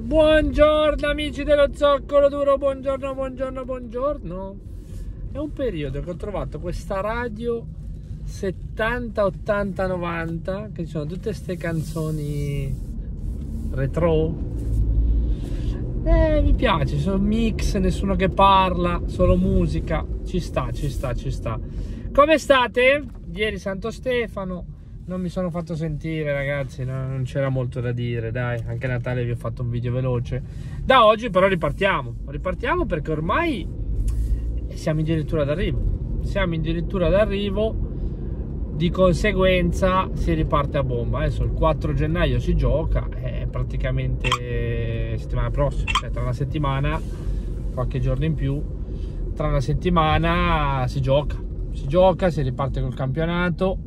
Buongiorno amici dello zoccolo duro, buongiorno, buongiorno, buongiorno. È un periodo che ho trovato questa radio 70, 80, 90, che ci sono tutte queste canzoni retro. Eh, mi piace, sono mix, nessuno che parla, solo musica. Ci sta, ci sta, ci sta. Come state? Ieri Santo Stefano non mi sono fatto sentire ragazzi no, non c'era molto da dire dai anche a Natale vi ho fatto un video veloce da oggi però ripartiamo ripartiamo perché ormai siamo addirittura d'arrivo siamo addirittura d'arrivo di conseguenza si riparte a bomba adesso il 4 gennaio si gioca è praticamente settimana prossima cioè tra una settimana qualche giorno in più tra una settimana si gioca si gioca si riparte col campionato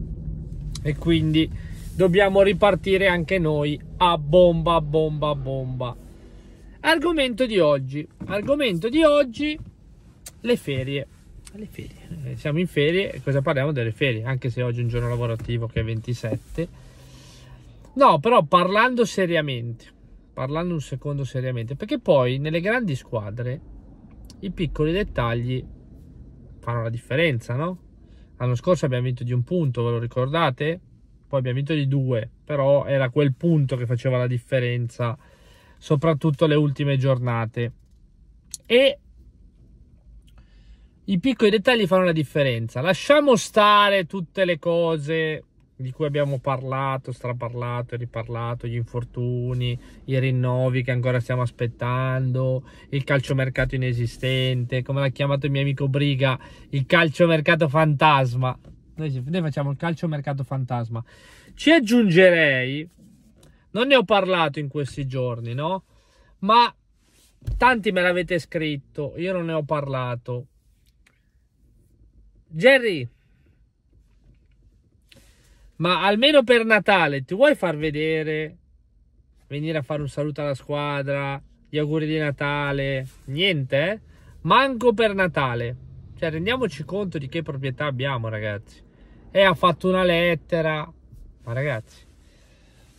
e quindi dobbiamo ripartire anche noi a bomba, bomba, bomba. Argomento di oggi, argomento di oggi, le ferie. Le ferie. Eh, siamo in ferie e cosa parliamo delle ferie? Anche se oggi è un giorno lavorativo che è 27. No, però parlando seriamente, parlando un secondo seriamente, perché poi nelle grandi squadre i piccoli dettagli fanno la differenza, no? L'anno scorso abbiamo vinto di un punto, ve lo ricordate? Poi abbiamo vinto di due, però era quel punto che faceva la differenza, soprattutto le ultime giornate. E i piccoli dettagli fanno la differenza. Lasciamo stare tutte le cose di cui abbiamo parlato, straparlato e riparlato, gli infortuni, i rinnovi che ancora stiamo aspettando, il calciomercato inesistente, come l'ha chiamato il mio amico Briga, il calciomercato fantasma. Noi, facciamo il calciomercato fantasma. Ci aggiungerei, non ne ho parlato in questi giorni, no? Ma tanti me l'avete scritto, io non ne ho parlato. Jerry, ma almeno per Natale ti vuoi far vedere? Venire a fare un saluto alla squadra, gli auguri di Natale, niente, eh? Manco per Natale. Cioè, rendiamoci conto di che proprietà abbiamo, ragazzi. E ha fatto una lettera. Ma ragazzi,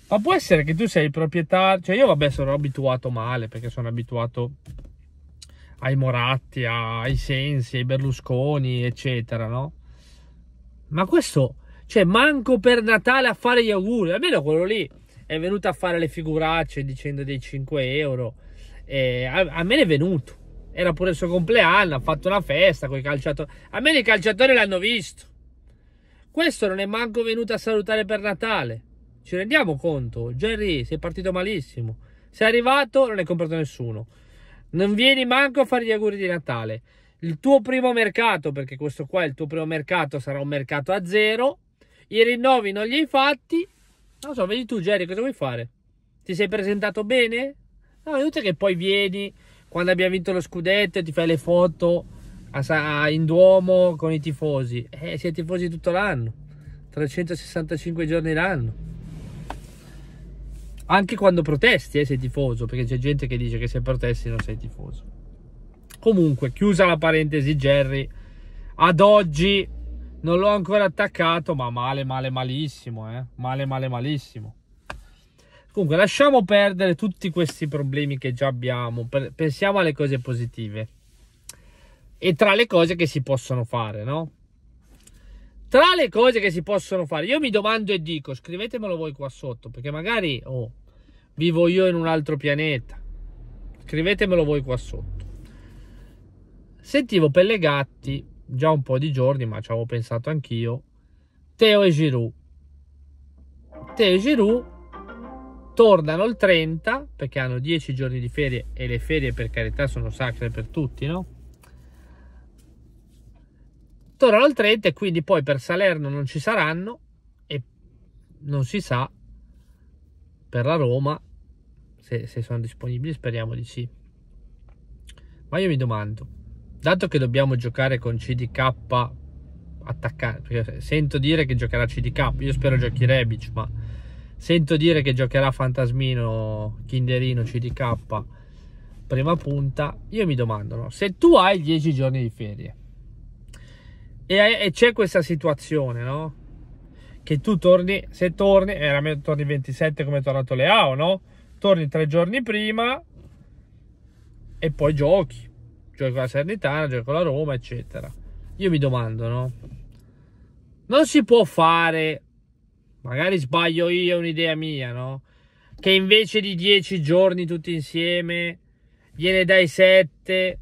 ma può essere che tu sei il proprietario, cioè io vabbè sono abituato male perché sono abituato ai Moratti, ai Sensi, ai Berlusconi, eccetera, no? Ma questo cioè, manco per Natale a fare gli auguri. Almeno quello lì è venuto a fare le figuracce dicendo dei 5 euro. Eh, a, a, me ne è venuto. Era pure il suo compleanno, ha fatto una festa con i calciatori. A me i calciatori l'hanno visto. Questo non è manco venuto a salutare per Natale. Ci rendiamo conto? Jerry, sei partito malissimo. Sei arrivato, non hai comprato nessuno. Non vieni manco a fare gli auguri di Natale. Il tuo primo mercato, perché questo qua è il tuo primo mercato, sarà un mercato a zero i rinnovi non li hai fatti. Non so, vedi tu, Jerry, cosa vuoi fare? Ti sei presentato bene? No, inutile che poi vieni quando abbiamo vinto lo scudetto e ti fai le foto a, a, in Duomo con i tifosi. Eh, è tifosi tutto l'anno, 365 giorni l'anno. Anche quando protesti, eh, sei tifoso, perché c'è gente che dice che se protesti non sei tifoso. Comunque, chiusa la parentesi, Jerry, ad oggi non l'ho ancora attaccato, ma male, male, malissimo, eh? Male, male, malissimo. Comunque, lasciamo perdere tutti questi problemi che già abbiamo. Pensiamo alle cose positive. E tra le cose che si possono fare, no? Tra le cose che si possono fare, io mi domando e dico, scrivetemelo voi qua sotto, perché magari oh, vivo io in un altro pianeta. Scrivetemelo voi qua sotto. Sentivo Pellegatti già un po' di giorni, ma ci avevo pensato anch'io. Teo e Giroud. Teo e Giroud tornano il 30 perché hanno 10 giorni di ferie e le ferie per carità sono sacre per tutti, no? Tornano il 30 e quindi poi per Salerno non ci saranno e non si sa per la Roma se, se sono disponibili, speriamo di sì. Ma io mi domando, dato che dobbiamo giocare con CDK attaccato, cioè, sento dire che giocherà CDK, io spero giochi Rebic, ma sento dire che giocherà Fantasmino, Kinderino, CDK, prima punta, io mi domando, no? se tu hai 10 giorni di ferie e, e c'è questa situazione, no? Che tu torni, se torni, eh, era eh, torni 27 come è tornato Leao, no? Torni tre giorni prima e poi giochi gioca con la Salernitana, gioca con la Roma, eccetera. Io mi domando, no? Non si può fare, magari sbaglio io, è un'idea mia, no? Che invece di 10 giorni tutti insieme gliene dai 7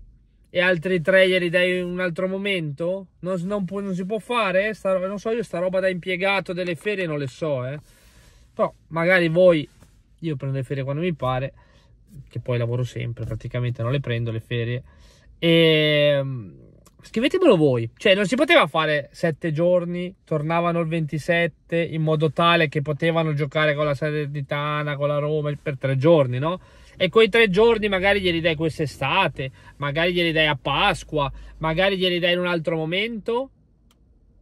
e altri 3 glieli dai in un altro momento? Non, non, può, non si può fare? Sta, non so io, sta roba da impiegato delle ferie non le so, eh? Però magari voi, io prendo le ferie quando mi pare, che poi lavoro sempre, praticamente non le prendo le ferie. E ehm, scrivetemelo voi. Cioè, non si poteva fare sette giorni, tornavano il 27 in modo tale che potevano giocare con la Salernitana, con la Roma per tre giorni, no? E quei tre giorni magari glieli dai quest'estate, magari glieli dai a Pasqua, magari glieli dai in un altro momento.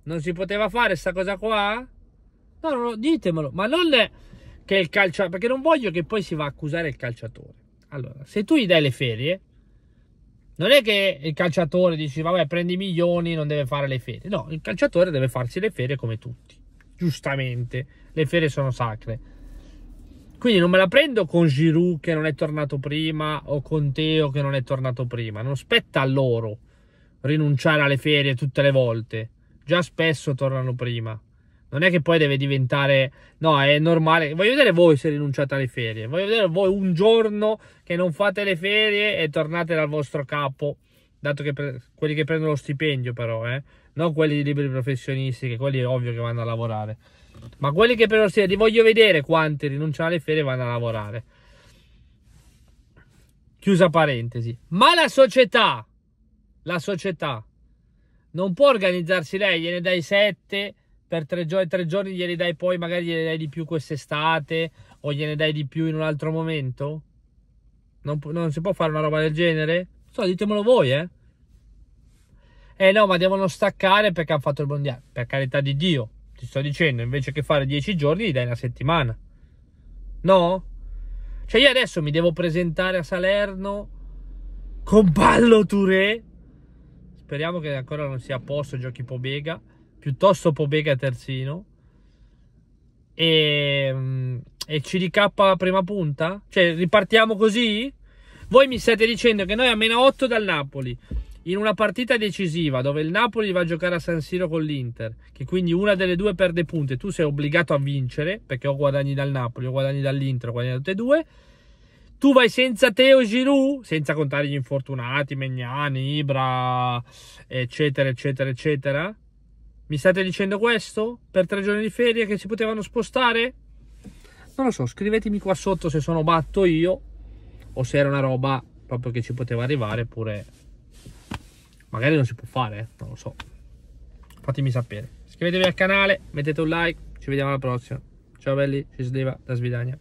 Non si poteva fare questa cosa qua? No, no, ditemelo, ma non che il calciatore, perché non voglio che poi si va a accusare il calciatore. Allora, se tu gli dai le ferie, non è che il calciatore dice vabbè, prendi milioni, non deve fare le ferie. No, il calciatore deve farsi le ferie come tutti. Giustamente, le ferie sono sacre. Quindi non me la prendo con Giroud che non è tornato prima o con Teo che non è tornato prima. Non spetta a loro rinunciare alle ferie tutte le volte. Già spesso tornano prima. Non è che poi deve diventare. No, è normale. Voglio vedere voi se rinunciate alle ferie. Voglio vedere voi un giorno che non fate le ferie e tornate dal vostro capo. Dato che pre... quelli che prendono lo stipendio, però, eh? non quelli di liberi professionisti, che quelli è ovvio che vanno a lavorare. Ma quelli che prendono lo stipendio, voglio vedere quanti rinunciano alle ferie e vanno a lavorare. Chiusa parentesi. Ma la società, la società, non può organizzarsi lei, gliene dai sette per tre giorni, tre giorni glieli dai poi, magari gliene dai di più quest'estate o gliene dai di più in un altro momento? Non, non si può fare una roba del genere? So, ditemelo voi, eh. Eh no, ma devono staccare perché hanno fatto il mondiale. Per carità di Dio, ti sto dicendo, invece che fare dieci giorni, gli dai una settimana. No? Cioè io adesso mi devo presentare a Salerno con Ballo Touré. Speriamo che ancora non sia a posto, giochi Pobega piuttosto Pobega terzino e, mm, e CDK prima punta? Cioè, ripartiamo così? Voi mi state dicendo che noi a meno 8 dal Napoli, in una partita decisiva dove il Napoli va a giocare a San Siro con l'Inter, che quindi una delle due perde punte, tu sei obbligato a vincere perché o guadagni dal Napoli o guadagni dall'Inter, o guadagni da tutte e due. Tu vai senza Teo Giroud, senza contare gli infortunati, Megnani, Ibra, eccetera, eccetera, eccetera. Mi state dicendo questo? Per tre giorni di ferie che si potevano spostare? Non lo so, scrivetemi qua sotto se sono batto io o se era una roba proprio che ci poteva arrivare oppure magari non si può fare, eh, non lo so. Fatemi sapere. Iscrivetevi al canale, mettete un like, ci vediamo alla prossima. Ciao belli, ci si da Svidania.